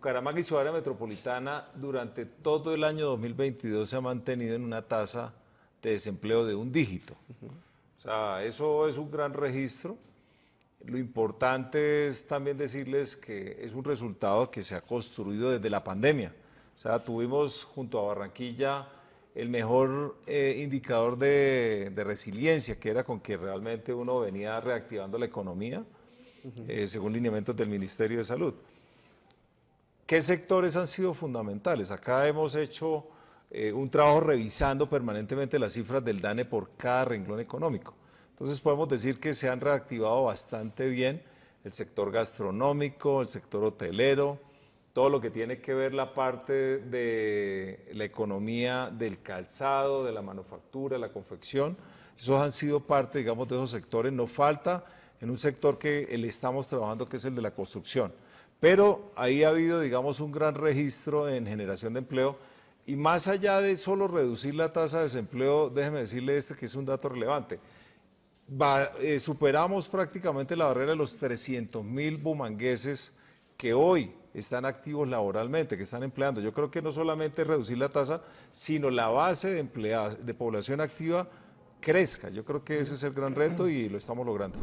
Bucaramanga y su área metropolitana durante todo el año 2022 se ha mantenido en una tasa de desempleo de un dígito. O sea, eso es un gran registro. Lo importante es también decirles que es un resultado que se ha construido desde la pandemia. O sea, tuvimos junto a Barranquilla el mejor eh, indicador de, resiliencia, que era con que realmente uno venía reactivando la economía, eh, según lineamientos del Ministerio de Salud. ¿Qué sectores han sido fundamentales? Acá hemos hecho eh, un trabajo revisando permanentemente las cifras del DANE por cada renglón económico. Entonces podemos decir que se han reactivado bastante bien el sector gastronómico, el sector hotelero, todo lo que tiene que ver la parte de la economía del calzado, de la manufactura, la confección. Esos han sido parte, digamos, de esos sectores. No falta en un sector que le estamos trabajando, que es el de la construcción. Pero ahí ha habido, digamos, un gran registro en generación de empleo. Y más allá de solo reducir la tasa de desempleo, déjeme decirle este que es un dato relevante. Eh, superamos prácticamente la barrera de los 300 mil bumangueses que hoy están activos laboralmente, que están empleando. Yo creo que no solamente reducir la tasa, sino la base de, de población activa crezca. Yo creo que ese es el gran reto y lo estamos logrando.